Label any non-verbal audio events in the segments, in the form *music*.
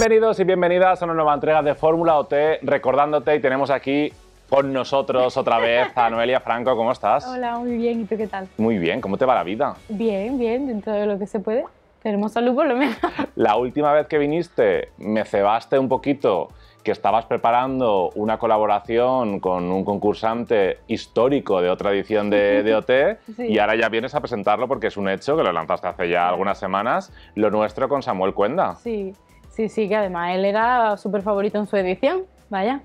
Bienvenidos y bienvenidas a una nueva entrega de Fórmula OT, recordándote y tenemos aquí con nosotros otra vez a Noelia Franco, ¿cómo estás? Hola, muy bien, ¿y tú qué tal? Muy bien, ¿cómo te va la vida? Bien, bien, dentro de lo que se puede. Tenemos salud por lo menos. La última vez que viniste me cebaste un poquito que estabas preparando una colaboración con un concursante histórico de otra edición de, OT *laughs* y ahora ya vienes a presentarlo porque es un hecho que lo lanzaste hace ya algunas semanas, lo nuestro con Samuel Cuenda. Sí, Sí, sí, que además él era súper favorito en su edición, vaya.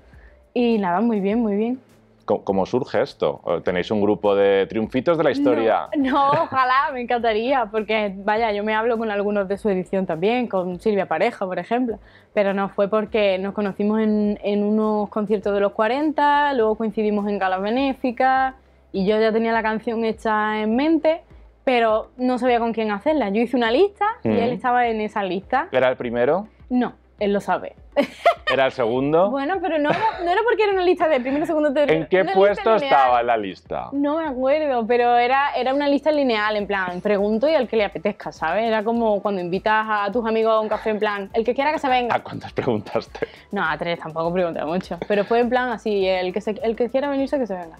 Y nada, muy bien, muy bien. ¿Cómo surge esto? ¿Tenéis un grupo de triunfitos de la historia? No, ojalá, me encantaría, porque vaya, yo me hablo con algunos de su edición también, con Silvia Pareja, por ejemplo, pero no fue porque nos conocimos en, unos conciertos de los 40, luego coincidimos en galas benéficas y yo ya tenía la canción hecha en mente, pero no sabía con quién hacerla. Yo hice una lista y él mm. estaba en esa lista. ¿Era el primero? No, él lo sabe. ¿Era el segundo? *laughs* bueno, pero no, no era porque era una lista de primero, segundo, ¿En qué puesto estaba la lista? No me acuerdo, pero era, era una lista lineal, en plan, pregunto y al que le apetezca, ¿sabes? Era como cuando invitas a tus amigos a un café, en plan, el que quiera que se venga. ¿A cuántas preguntaste? No, a tres tampoco pregunté mucho, pero fue en plan así, el que, el que quiera venirse que se venga.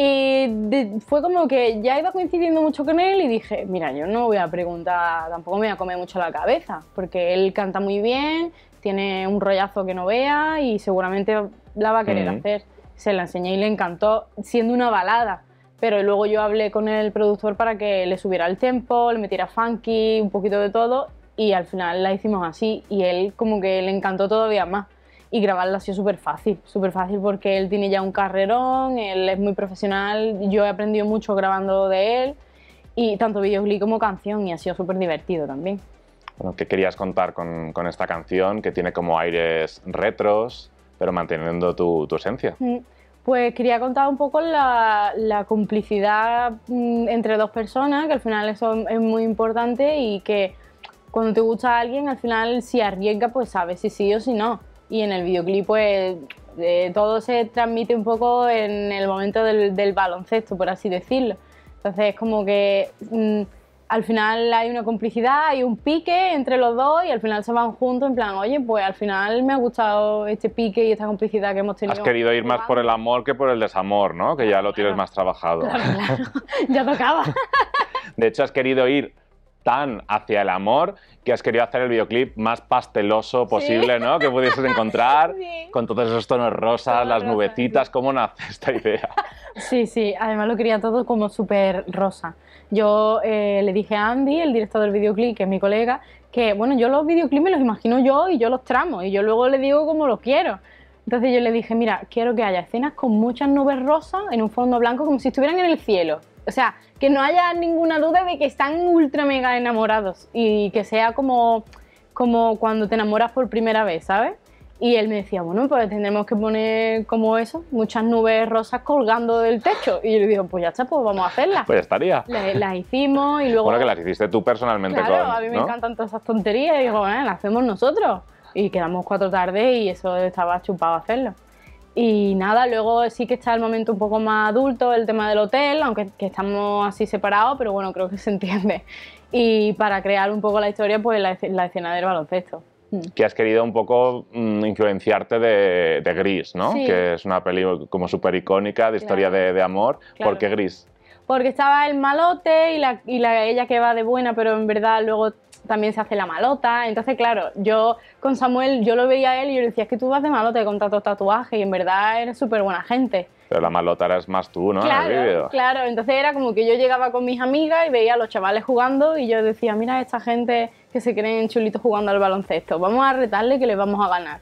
Y fue como que ya iba coincidiendo mucho con él y dije, mira, yo no voy a preguntar, tampoco me voy a comer mucho la cabeza, porque él canta muy bien, tiene un rollazo que no vea y seguramente la va a querer mm. hacer. Se la enseñé y le encantó, siendo una balada. Pero luego yo hablé con el productor para que le subiera el tempo, le metiera funky, un poquito de todo, y al final la hicimos así y él como que le encantó todavía más y grabarlo ha sido súper fácil, súper fácil porque él tiene ya un carrerón, él es muy profesional, yo he aprendido mucho grabando de él, y tanto videoclip como canción, y ha sido súper divertido también. Bueno, ¿Qué querías contar con, esta canción que tiene como aires retros, pero manteniendo tu, esencia? Mm, pues quería contar un poco la, complicidad mm, entre dos personas, que al final eso es muy importante y que cuando te gusta a alguien, al final si arriesga, pues sabes si sí o si no y en el videoclip pues eh, todo se transmite un poco en el momento del, baloncesto, por así decirlo. Entonces es como que mm, al final hay una complicidad, hay un pique entre los dos y al final se van juntos en plan, oye, pues al final me ha gustado este pique y esta complicidad que hemos tenido. Has querido ir más por el amor que por el desamor, ¿no? Que ya lo tienes más trabajado. claro. *laughs* ya tocaba. De hecho, has querido ir tan hacia el amor que has querido hacer el videoclip más pasteloso posible, ¿no? Que pudieses encontrar *laughs* con todos esos tonos rosas, las nubecitas. ¿Cómo nace esta idea? *laughs* Sí, sí. Además lo quería todo como súper rosa. Yo eh, le dije a Andy, el director del videoclip, que es mi colega, que bueno, yo los videoclips me los imagino yo y yo los tramo y yo luego le digo como los quiero. Entonces yo le dije, mira, quiero que haya escenas con muchas nubes rosas en un fondo blanco como si estuvieran en el cielo o sea, que no haya ninguna duda de que están ultra mega enamorados y que sea como, como cuando te enamoras por primera vez, ¿sabes? Y él me decía, bueno, pues tendremos que poner como eso, muchas nubes rosas colgando del techo. Y yo le digo, pues ya está, pues vamos a hacerlas. Pues ya estaría. Las, hicimos y luego... Bueno, que las hiciste tú personalmente. Claro, a mí me encantan todas esas tonterías y digo, bueno, las hacemos nosotros. Y quedamos cuatro tardes y eso estaba chupado hacerlo. Y nada, luego sí que está el momento un poco más adulto, el tema del hotel, aunque que estamos así separados, pero bueno, creo que se entiende. Y para crear un poco la historia, pues la, la escena del baloncesto. Mm. Que has querido un poco mm, influenciarte de, de, Gris, ¿no? Sí. Que es una peli como súper icónica de historia de, de, amor. Claro. ¿Por qué Gris? porque estaba el malote y la, y la ella que va de buena, pero en verdad luego también se hace la malota. Entonces, claro, yo con Samuel, yo lo veía a él y yo le decía, es que tú vas de malote con tanto tatuaje y en verdad eres súper buena gente. Pero la malota eras más tú, ¿no? Claro, Entonces era como que yo llegaba con mis amigas y veía a los chavales jugando y yo decía, mira esta gente que se creen chulitos jugando al baloncesto, vamos a retarle que le vamos a ganar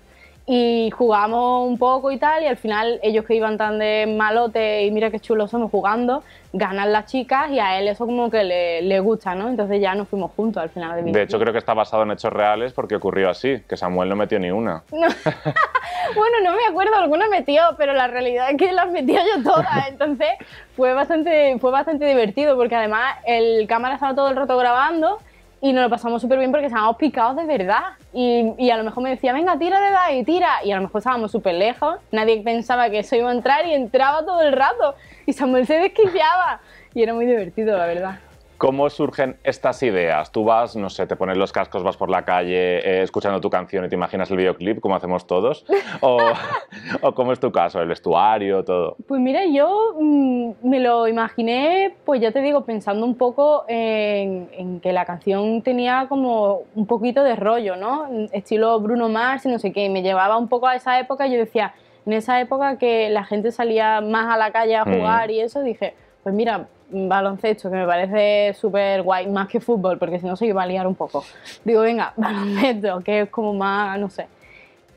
y jugamos un poco y tal, y al final ellos que iban tan de malote y mira qué chulos somos jugando, ganan las chicas y a él eso como que le, le gusta, ¿no? Entonces ya nos fuimos juntos al final de mi De hecho creo que está basado en hechos reales porque ocurrió así, que Samuel no metió ni una. *laughs* bueno, no me acuerdo, alguna metió, pero la realidad es que las metía yo todas, *laughs* entonces fue bastante, fue bastante divertido porque además el cámara estaba todo el rato grabando y nos lo pasamos súper bien porque estábamos picados de verdad. Y, y, a lo mejor me decía, venga, tira de ahí, tira. Y a lo mejor estábamos súper lejos, nadie pensaba que eso iba a entrar y entraba todo el rato. Y Samuel se desquiciaba. Y era muy divertido, la verdad. ¿Cómo surgen estas ideas? Tú vas, no sé, te pones los cascos, vas por la calle eh, escuchando tu canción y te imaginas el videoclip, como hacemos todos. O, *laughs* cómo es tu caso? ¿El vestuario, todo? Pues mira, yo mm, me lo imaginé, pues ya te digo, pensando un poco en, que la canción tenía como un poquito de rollo, ¿no? Estilo Bruno Mars y no sé qué. Me llevaba un poco a esa época y yo decía, en esa época que la gente salía más a la calle a mm. jugar y eso, dije, pues mira, baloncesto, que me parece súper guay, más que fútbol, porque si no se iba a liar un poco. Digo, venga, *laughs* baloncesto, que es como más, no sé.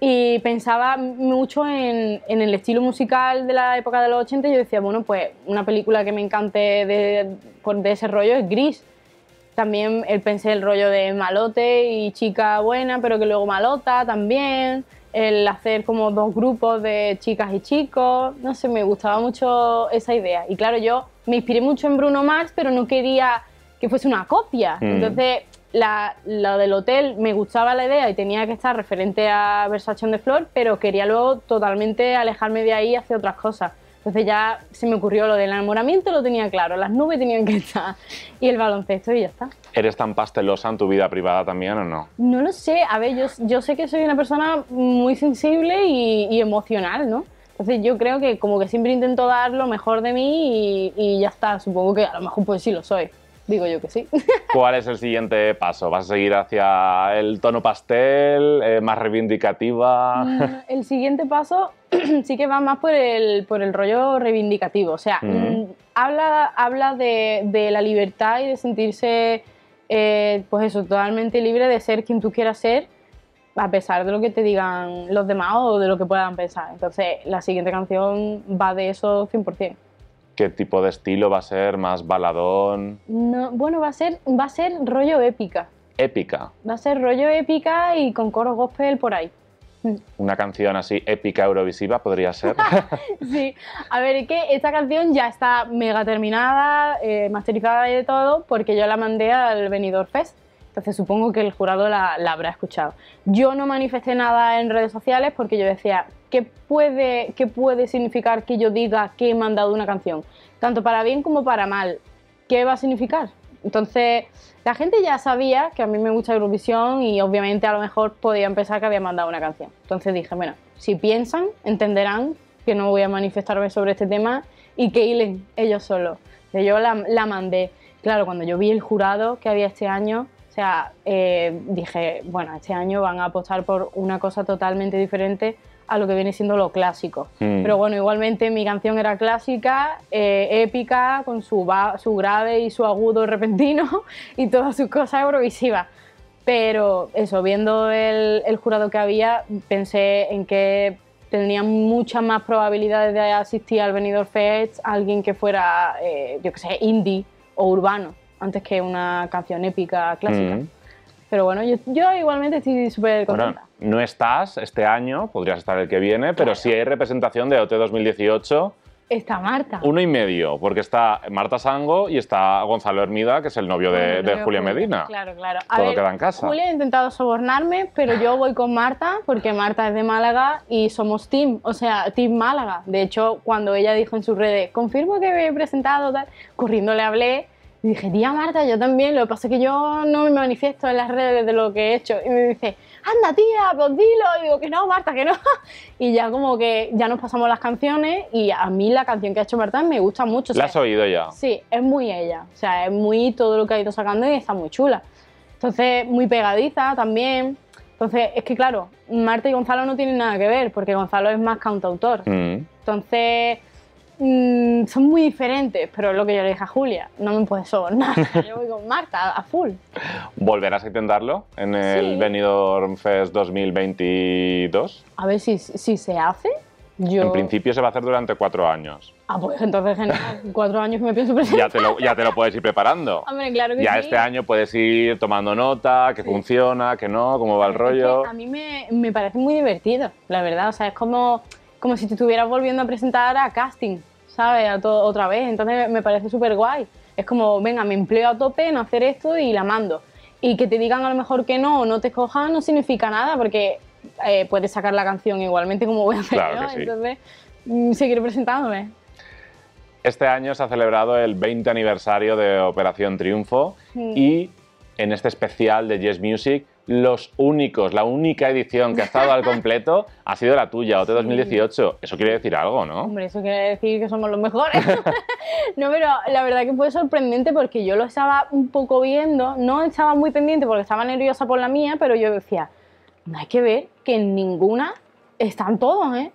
Y pensaba mucho en, en, el estilo musical de la época de los 80 y yo decía, bueno, pues una película que me encante de, de ese rollo es Gris. También pensé el rollo de malote y chica buena, pero que luego malota también el hacer como dos grupos de chicas y chicos, no sé, me gustaba mucho esa idea. Y claro, yo me inspiré mucho en Bruno Mars, pero no quería que fuese una copia. Mm. Entonces, la, del hotel me gustaba la idea y tenía que estar referente a Versace de Flor, pero quería luego totalmente alejarme de ahí hacia otras cosas. Entonces ya se me ocurrió lo del enamoramiento, lo tenía claro, las nubes tenían que estar y el baloncesto y ya está. ¿Eres tan pastelosa en tu vida privada también o no? No lo sé, a ver, yo, sé que soy una persona muy sensible y emocional, ¿no? Entonces yo creo que como que siempre intento dar lo mejor de mí y, ya está. Supongo que a lo mejor pues sí lo soy. Digo yo que sí. *laughs* ¿Cuál es el siguiente paso? ¿Vas a seguir hacia el tono pastel, eh, más reivindicativa? Mm, el siguiente paso *clears throat* sí que va más por el, por el rollo reivindicativo. O sea, mm, habla, habla de, la libertad y de sentirse, eh, pues eso, totalmente libre de ser quien tú quieras ser a pesar de lo que te digan los demás o de lo que puedan pensar. Entonces, la siguiente canción va de eso 100%. ¿Qué tipo de estilo va a ser? ¿Más baladón? No, bueno, va a ser, va a ser rollo épica. Épica. Va a ser rollo épica y con coro gospel por ahí. Mm. Una canción así épica eurovisiva podría ser. *laughs* sí, a ver, es que esta canción ya está mega terminada, eh, masterizada y de todo, porque yo la mandé al Benidorm Fest entonces supongo que el jurado la, habrá escuchado. Yo no manifesté nada en redes sociales porque yo decía, ¿qué puede, ¿qué puede significar que yo diga que he mandado una canción? Tanto para bien como para mal. ¿Qué va a significar? Entonces, la gente ya sabía que a mí me gusta Eurovisión y obviamente a lo mejor podían pensar que había mandado una canción. Entonces dije, bueno, si piensan, entenderán que no voy a manifestarme sobre este tema y que hilen ellos solos. Yo la, la mandé. Claro, cuando yo vi el jurado que había este año, o sea, eh, dije, bueno, este año van a apostar por una cosa totalmente diferente a lo que viene siendo lo clásico. Mm. Pero bueno, igualmente mi canción era clásica, eh, épica, con su, su grave y su agudo repentino *laughs* y todas sus cosas eurovisivas. Pero eso, viendo el, jurado que había, pensé en que tenía muchas más probabilidades de asistir al Benidorm Fest alguien que fuera, eh, yo qué sé, indie o urbano antes que una canción épica clásica. Mm. Pero bueno, yo, igualmente estoy súper contenta. Bueno, no estás este año, podrías estar el que viene, pero si hay representación de OT 2018. Está Marta. Uno y medio, porque está Marta Sango y está Gonzalo Hermida, que es el novio de, de Julia Medina. Claro, claro. A Todo queda en casa. Julia ha intentado sobornarme, pero yo voy con Marta, porque Marta es de Málaga y somos team, o sea, team Málaga. De hecho, cuando ella dijo en sus redes, confirmo que me he presentado, corriendo le hablé y dije, tía Marta, yo también, lo que pasa es que yo no me manifiesto en las redes de lo que he hecho. Y me dice, anda tía, pues dilo. Y digo, que no, Marta, que no. *laughs* Y ya como que ya nos pasamos las canciones y a mí la canción que ha hecho Marta me gusta mucho. ¿La has oído ya? Sí, es muy ella. O sea, es muy todo lo que ha ido sacando y está muy chula. Entonces, muy pegadiza también. Entonces, es que claro, Marta y Gonzalo no tienen nada que ver porque Gonzalo es más cantautor. Mm. Entonces Mm, son muy diferentes, pero es lo que yo le dije a Julia, no me puedes sobornar, *laughs* yo voy con Marta a full. ¿Volverás a intentarlo en el Benidorm Fest 2022? A ver si, si se hace. Yo... En principio se va a hacer durante cuatro años. Ah, pues entonces en cuatro años que me pienso presentar. Ya te lo, ya te lo puedes ir preparando. Hombre, claro que ya este año puedes ir tomando nota, que funciona, que no, cómo va el rollo. a mí me, me, parece muy divertido, la verdad. O sea, es como, como si te estuvieras volviendo a presentar a casting. ¿sabes? otra vez. Entonces me parece súper guay. Es como, venga, me empleo a tope en hacer esto y la mando. Y que te digan a lo mejor que no o no te escojan no significa nada porque eh, puedes sacar la canción igualmente como voy a hacer. Claro Entonces, mm, seguir presentándome. Este año se ha celebrado el 20 aniversario de Operación Triunfo mm. y en este especial de Jazz Music los únicos, la única edición que ha estado al *laughs* completo ha sido la tuya, OT 2018. Eso quiere decir algo, ¿no? Hombre, eso quiere decir que somos los mejores. *laughs* no, pero la verdad que fue sorprendente porque yo lo estaba un poco viendo, no estaba muy pendiente porque estaba nerviosa por la mía, pero yo decía, no hay que ver que en ninguna están todos, ¿eh?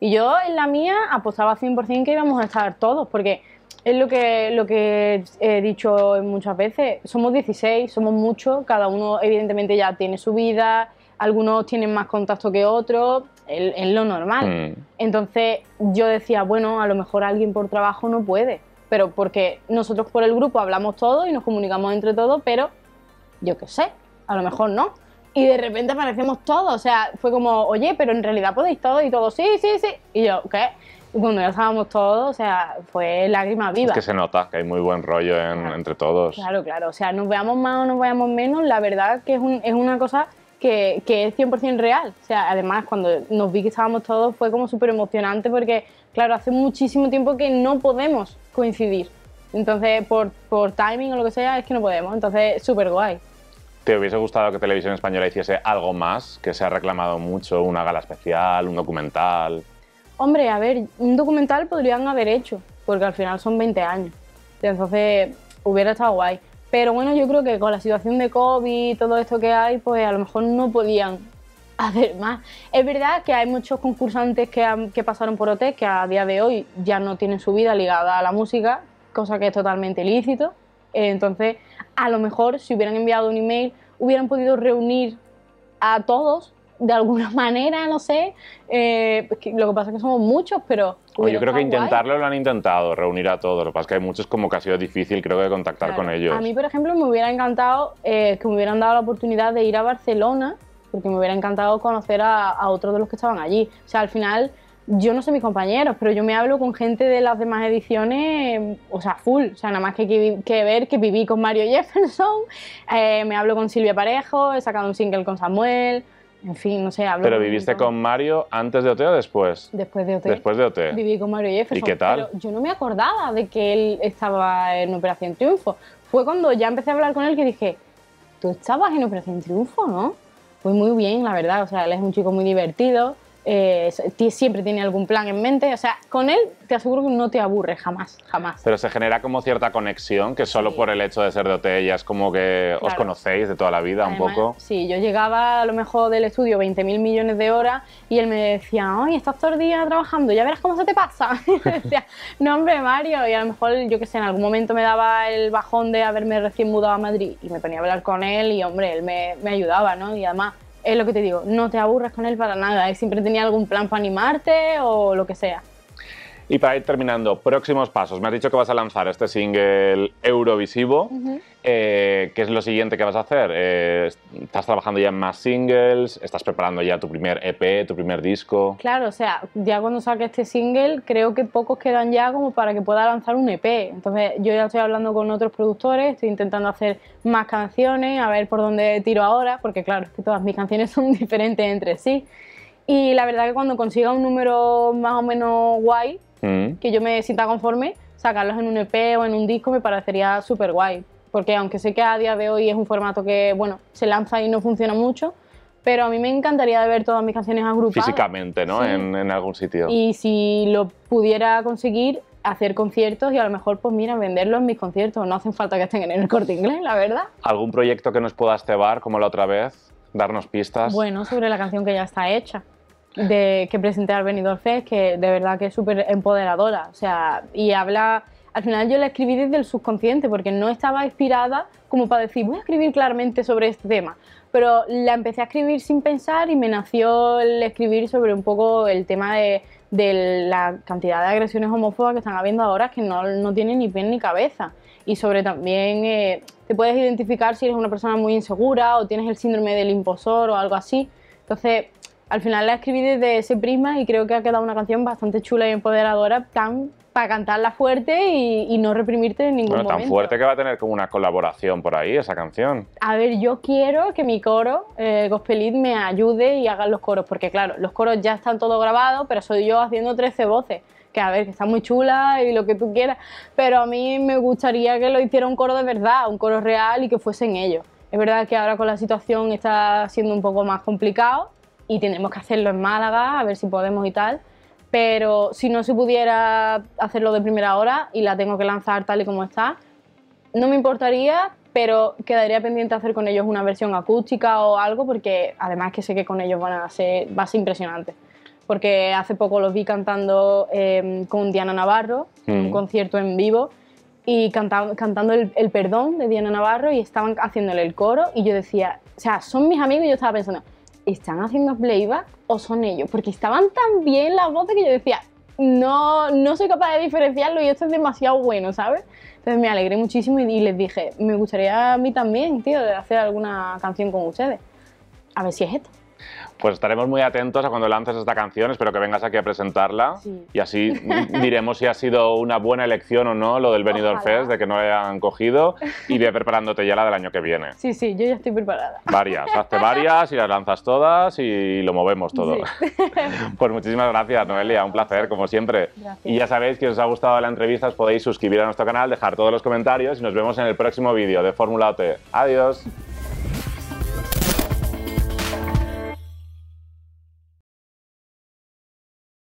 Y yo en la mía apostaba 100% que íbamos a estar todos, porque es lo que, lo que he dicho muchas veces, somos 16, somos muchos, cada uno evidentemente ya tiene su vida, algunos tienen más contacto que otros, es lo normal. Mm. Entonces yo decía, bueno, a lo mejor alguien por trabajo no puede, pero porque nosotros por el grupo hablamos todo y nos comunicamos entre todos, pero yo qué sé, a lo mejor no. Y de repente aparecemos todos, o sea, fue como, oye, pero en realidad podéis todos y todos, sí, sí, sí. Y yo, ¿qué? cuando ya estábamos todos, o sea, fue lágrima viva. Es que se nota que hay muy buen rollo entre todos. Claro, claro, o sea, nos veamos más o nos veamos menos, la verdad que es, es una cosa que, es 100% real. O sea, además, cuando nos vi que estábamos todos fue como súper emocionante porque, claro, hace muchísimo tiempo que no podemos coincidir. Entonces, por, por timing o lo que sea, es que no podemos. Entonces, súper guay. ¿Te hubiese gustado que Televisión Española hiciese algo más? Que se ha reclamado mucho, una gala especial, un documental. Hombre, a ver, un documental podrían haber hecho, porque al final son 20 años. Entonces, hubiera estado guay. Pero bueno, yo creo que con la situación de COVID y todo esto que hay, pues a lo mejor no podían *laughs* hacer más. Es verdad que hay muchos concursantes que, que pasaron por OT que a día de hoy ya no tienen su vida ligada a la música, cosa que es totalmente ilícito. Entonces, a lo mejor si hubieran enviado un email, hubieran podido reunir a todos de alguna *laughs* manera, no sé. Eh, lo que pasa es que somos muchos, pero. yo creo que intentarlo lo han intentado, reunir a todos. Lo que pasa es que hay muchos como que ha sido difícil, creo, de contactar con ellos. A mí, por ejemplo, me hubiera encantado eh, que me hubieran dado la oportunidad de ir a Barcelona, porque me hubiera encantado conocer a, otros de los que estaban allí. O sea, al final yo no sé mis compañeros, pero yo me hablo con gente de las demás ediciones, mm, o sea, full. O sea, nada más que, que ver que viví con Mario *laughs* Jefferson, eh, me hablo con Silvia Parejo, he sacado un single con Samuel en fin, no sé, Pero viviste con... Mario antes de OT o después? Después de OT. Después de OT. Viví con Mario Jefferson. ¿Y qué tal? yo no me acordaba de que él estaba en Operación Triunfo. Fue cuando ya empecé a hablar con él que dije, tú estabas en Operación Triunfo, ¿no? Fue muy bien, la verdad. O sea, él es un chico muy divertido, eh, siempre tiene algún plan en mente. O sea, con él te aseguro que no te aburre jamás, jamás. Pero se genera como cierta conexión que solo por el hecho de ser de OT e ya es como que os conocéis de toda la vida un poco. Sí, yo llegaba a lo mejor del estudio 20 mil millones de horas y él me decía, ay, estás todo el día trabajando, ya verás cómo se te pasa. *laughs* y decía, no, hombre, Mario. Y a lo mejor, yo que sé, en algún momento me daba el bajón de haberme recién mudado a Madrid y me ponía a hablar con él y, hombre, él me, me ayudaba, ¿no? Y además es lo que te digo, no te aburras con él para nada, él siempre tenía algún plan para animarte o lo que sea. Y para ir terminando, próximos pasos. Me has dicho que vas a lanzar este single Eurovisivo. Eh, ¿Qué es lo siguiente que vas a hacer? Eh, ¿Estás trabajando ya en más singles? ¿Estás preparando ya tu primer EP, tu primer disco? Claro, o sea, ya cuando saque este single, creo que pocos quedan ya como para que pueda lanzar un EP. Entonces, yo ya estoy hablando con otros productores, estoy intentando hacer más canciones, a ver por dónde tiro ahora, porque claro, es que todas mis canciones *laughs* son diferentes entre sí. Y la verdad que cuando consiga un número más o menos guay, Mm. que yo me sienta conforme, sacarlos en un EP o en un disco me parecería súper guay. Porque aunque sé que a día de hoy es un formato que, bueno, se lanza y no funciona mucho, pero a mí me encantaría ver todas mis canciones agrupadas. Físicamente, ¿no? En, algún sitio. Y si lo pudiera conseguir, hacer conciertos y a lo mejor, pues mira, venderlo en mis conciertos. No hacen falta que estén en el corte inglés, la verdad. ¿Algún proyecto que nos puedas cebar, como la otra vez? ¿Darnos pistas? Bueno, sobre la canción que ya está hecha de, que presenté al Benidorm Fest, que de verdad que es súper empoderadora, o sea, y habla... Al final yo la escribí desde el subconsciente porque no estaba inspirada como para decir voy a escribir claramente sobre este tema, pero la empecé a escribir sin pensar y me nació el escribir sobre un poco el tema de, la cantidad de agresiones homófobas que están habiendo ahora que no, no tienen ni pen ni cabeza. Y sobre también eh, te puedes identificar si eres una persona muy insegura o tienes el síndrome del imposor o algo así. Entonces, al final la escribí desde ese prisma y creo que ha quedado una canción bastante chula y empoderadora, tan para cantarla fuerte y, no reprimirte en ningún bueno, tan fuerte que va a tener como una colaboración por ahí esa canción. A ver, yo quiero que mi coro, eh, Gospelit, me ayude y haga los coros, porque claro, los coros ya están todos grabados, pero soy yo haciendo 13 voces que a ver, que está muy chula y lo que tú quieras, pero a mí me gustaría que lo hiciera un coro de verdad, un coro real y que fuesen ellos. Es verdad que ahora con la situación está siendo un poco más complicado, y tenemos que hacerlo en Málaga, a ver si podemos y tal. Pero si no se pudiera hacerlo de primera hora y la tengo que lanzar tal y como está, no me importaría, pero quedaría pendiente hacer con ellos una versión acústica o algo, porque además que sé que con ellos van a ser, va a ser impresionante. Porque hace poco los vi cantando em, con Diana Navarro, en un mm. concierto en vivo, y cantando el perdón de Diana Navarro y estaban haciéndole el coro, y yo decía, o sea, son mis amigos y yo estaba pensando, ¿están haciendo playback o son ellos? Porque estaban tan bien las voces que yo decía, no, no soy capaz de diferenciarlo y esto es demasiado bueno, ¿sabes? Entonces me alegré muchísimo y, les dije, me gustaría a mí también, tío, de hacer alguna canción con ustedes. A ver si es esto pues estaremos muy atentos a cuando lances esta canción, espero que vengas aquí a presentarla y así *laughs* diremos si ha sido una buena elección o no lo del Benidorm Fest, de que no hayan cogido y ve preparándote ya la del año que viene. Sí, sí, yo ya estoy preparada. Varias, hazte varias y las lanzas todas y lo movemos todo. *laughs* Pues muchísimas gracias Noelia, un placer como siempre. Y ya sabéis que os ha gustado la entrevista, os podéis suscribir a nuestro canal, dejar todos los comentarios y nos vemos en el próximo vídeo de Fórmula OT. Adiós.